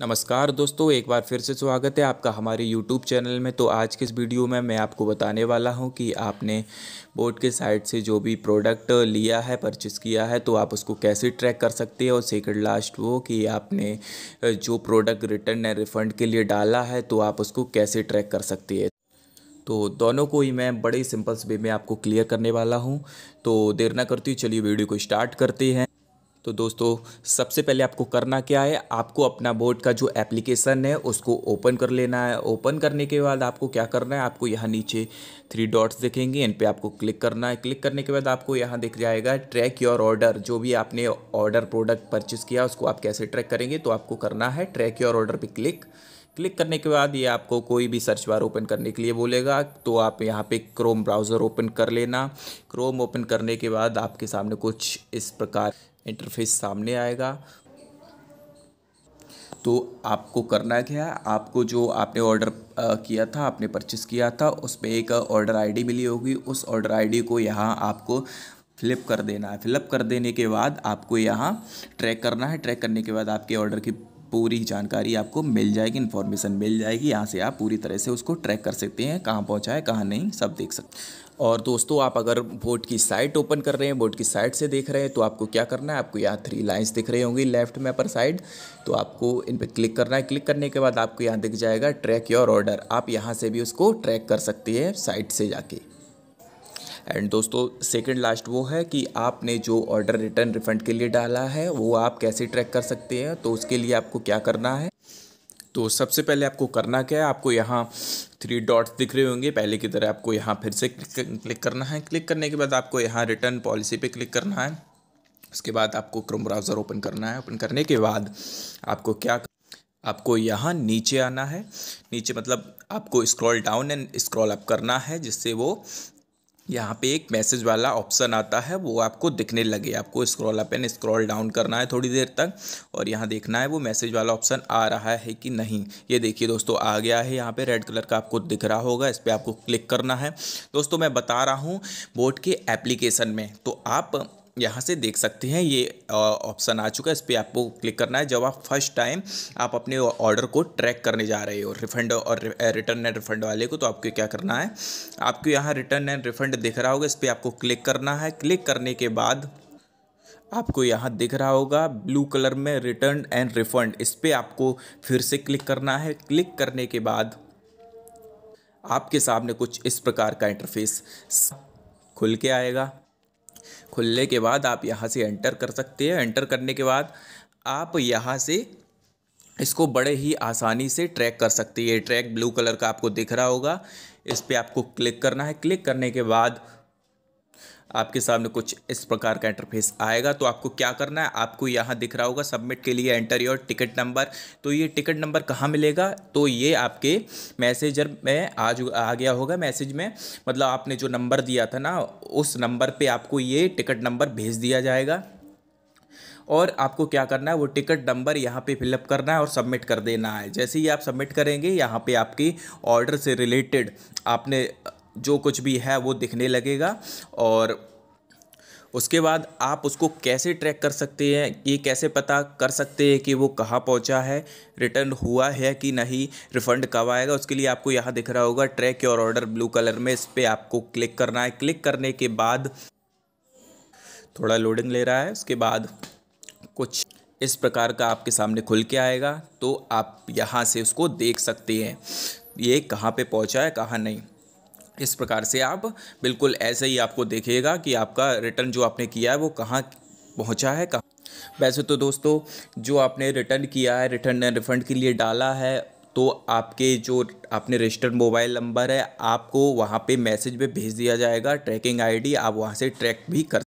नमस्कार दोस्तों एक बार फिर से स्वागत है आपका हमारे यूट्यूब चैनल में तो आज के इस वीडियो में मैं आपको बताने वाला हूं कि आपने बोर्ड के साइड से जो भी प्रोडक्ट लिया है परचेस किया है तो आप उसको कैसे ट्रैक कर सकते हैं और सेकंड लास्ट वो कि आपने जो प्रोडक्ट रिटर्न या रिफ़ंड के लिए डाला है तो आप उसको कैसे ट्रैक कर सकते हैं तो दोनों को ही मैं बड़े सिंपल्स वे में आपको क्लियर करने वाला हूँ तो देर ना करती चलिए वीडियो को स्टार्ट करते हैं तो दोस्तों सबसे पहले आपको करना क्या है आपको अपना बोर्ड का जो एप्लीकेशन है उसको ओपन कर लेना है ओपन करने के बाद आपको क्या करना है आपको यहाँ नीचे थ्री डॉट्स देखेंगे इन पे आपको क्लिक करना है क्लिक करने के बाद आपको यहाँ दिख जाएगा ट्रैक योर ऑर्डर जो भी आपने ऑर्डर प्रोडक्ट परचेस किया उसको आप कैसे ट्रैक करेंगे तो आपको करना है ट्रैक योर ऑर्डर पर क्लिक क्लिक करने के बाद ये आपको कोई भी सर्च बार ओपन करने के लिए बोलेगा तो आप यहाँ पे क्रोम ब्राउज़र ओपन कर लेना क्रोम ओपन करने के बाद आपके सामने कुछ इस प्रकार इंटरफेस सामने आएगा तो आपको करना क्या है आपको जो आपने ऑर्डर किया था आपने परचेस किया था उस पर एक ऑर्डर आईडी मिली होगी उस ऑर्डर आईडी को यहाँ आपको फ्लिप कर देना है फ्लिप कर देने के बाद आपको यहाँ ट्रैक करना है ट्रैक करने के बाद आपके ऑर्डर की पूरी जानकारी आपको मिल जाएगी इन्फॉर्मेशन मिल जाएगी यहाँ से आप पूरी तरह से उसको ट्रैक कर सकते हैं कहाँ पहुँचा है कहाँ नहीं सब देख सकते और दोस्तों आप अगर बोर्ड की साइट ओपन कर रहे हैं बोर्ड की साइट से देख रहे हैं तो आपको क्या करना है आपको यहाँ थ्री लाइन्स दिख रही होंगी लेफ्ट में अपर साइड तो आपको इन पर क्लिक करना है क्लिक करने के बाद आपको यहाँ दिख जाएगा ट्रैक योर ऑर्डर आप यहाँ से भी उसको ट्रैक कर सकती है साइट से जाके एंड दोस्तों सेकंड लास्ट वो है कि आपने जो ऑर्डर रिटर्न रिफंड के लिए डाला है वो आप कैसे ट्रैक कर सकते हैं तो उसके लिए आपको क्या करना है तो सबसे पहले आपको करना क्या है आपको यहाँ थ्री डॉट्स दिख रहे होंगे पहले की तरह आपको यहाँ फिर से क्लिक करना है क्लिक करने के बाद आपको यहाँ रिटर्न पॉलिसी पे क्लिक करना है उसके बाद आपको क्रोम ब्राउज़र ओपन करना है ओपन करने के बाद आपको क्या आपको यहाँ नीचे आना है नीचे मतलब आपको scroll down and scroll up करना है जिससे वो यहाँ पे एक मैसेज वाला ऑप्शन आता है वो आपको दिखने लगे आपको scroll up and scroll down करना है थोड़ी देर तक और यहाँ देखना है वो मैसेज वाला ऑप्शन आ रहा है कि नहीं ये देखिए दोस्तों आ गया है यहाँ पे रेड कलर का आपको दिख रहा होगा इस पर आपको क्लिक करना है दोस्तों मैं बता रहा हूँ बोर्ड के एप्लीकेशन में तो आप यहाँ से देख सकते हैं ये ऑप्शन आ चुका है इस पर आपको क्लिक करना है जब आप फर्स्ट टाइम आप अपने ऑर्डर को ट्रैक करने जा रहे हो रिफंड और रिटर्न एंड रिफंड वाले को तो आपको क्या करना है आपको यहाँ रिटर्न एंड रिफंड दिख रहा होगा इस पर आपको क्लिक करना है क्लिक करने के बाद आपको यहाँ दिख रहा होगा ब्लू कलर में रिटर्न एंड रिफंड इस पर आपको फिर से क्लिक करना है क्लिक करने के बाद आपके सामने कुछ इस प्रकार का इंटरफेस खुल के आएगा खुलने के बाद आप यहाँ से एंटर कर सकते हैं एंटर करने के बाद आप यहाँ से इसको बड़े ही आसानी से ट्रैक कर सकते हैं ट्रैक ब्लू कलर का आपको दिख रहा होगा इस पर आपको क्लिक करना है क्लिक करने के बाद आपके सामने कुछ इस प्रकार का इंटरफेस आएगा तो आपको क्या करना है आपको यहाँ दिख रहा होगा सबमिट के लिए एंटर योर टिकट नंबर तो ये टिकट नंबर कहाँ मिलेगा तो ये आपके मैसेजर में आज आ गया होगा मैसेज में मतलब आपने जो नंबर दिया था ना उस नंबर पर आपको ये टिकट नंबर भेज दिया जाएगा और आपको क्या करना है वो टिकट नंबर यहाँ पे फिलअप करना है और सबमिट कर देना है जैसे ही आप सबमिट करेंगे यहाँ पे आपकी ऑर्डर से रिलेटेड आपने जो कुछ भी है वो दिखने लगेगा और उसके बाद आप उसको कैसे ट्रैक कर सकते हैं ये कैसे पता कर सकते हैं कि वो कहाँ पहुँचा है रिटर्न हुआ है कि नहीं रिफ़ंड कब आएगा उसके लिए आपको यहाँ दिख रहा होगा track your order blue colour में इस पर आपको क्लिक करना है क्लिक करने के बाद थोड़ा लोडिंग ले रहा है उसके बाद कुछ इस प्रकार का आपके सामने खुल के आएगा तो आप यहाँ से उसको देख सकते हैं ये कहाँ पर पहुँचा है कहाँ नहीं इस प्रकार से आप बिल्कुल ऐसे ही आपको देखिएगा कि आपका रिटर्न जो आपने किया है वो कहाँ पहुँचा है कहाँ वैसे तो दोस्तों जो आपने रिटर्न किया है रिटर्न रिफंड के लिए डाला है तो आपके जो आपने रजिस्टर्ड मोबाइल नंबर है आपको वहाँ पे मैसेज पे भेज दिया जाएगा ट्रैकिंग आईडी आप वहाँ से ट्रैक भी कर